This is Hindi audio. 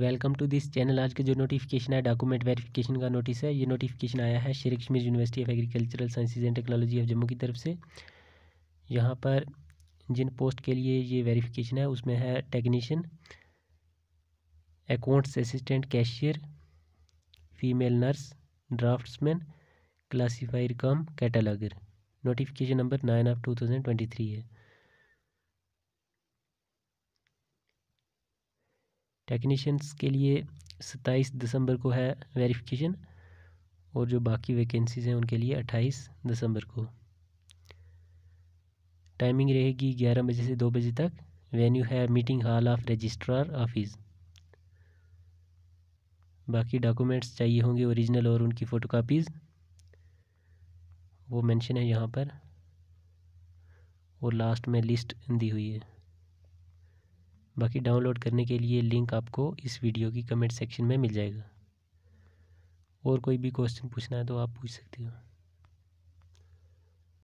वेलकम टू दिस चैनल आज के जो नोटिफिकेशन है डॉक्यूमेंट वेरिफिकेशन का नोटिस है ये नोटिफिकेशन आया है Sher Kashmir university of agricultural sciences and technology of Jammu की तरफ से यहाँ पर जिन पोस्ट के लिए ये वेरिफिकेशन है उसमें है technician accounts assistant cashier female nurse draftsman classifier cum cataloguer notification number nine of two thousand twenty three है टेक्नीशियंस के लिए सत्ताईस दिसंबर को है वेरिफिकेशन और जो बाकी वैकेंसीज हैं उनके लिए अट्ठाईस दिसंबर को टाइमिंग रहेगी ग्यारह बजे से दो बजे तक वेन्यू है meeting hall of registrar office बाकी डॉक्यूमेंट्स चाहिए होंगे ओरिजिनल और उनकी फ़ोटो कापीज़ वो मेंशन है यहाँ पर और लास्ट में लिस्ट दी हुई है बाकी डाउनलोड करने के लिए लिंक आपको इस वीडियो की कमेंट सेक्शन में मिल जाएगा और कोई भी क्वेश्चन पूछना है तो आप पूछ सकते हो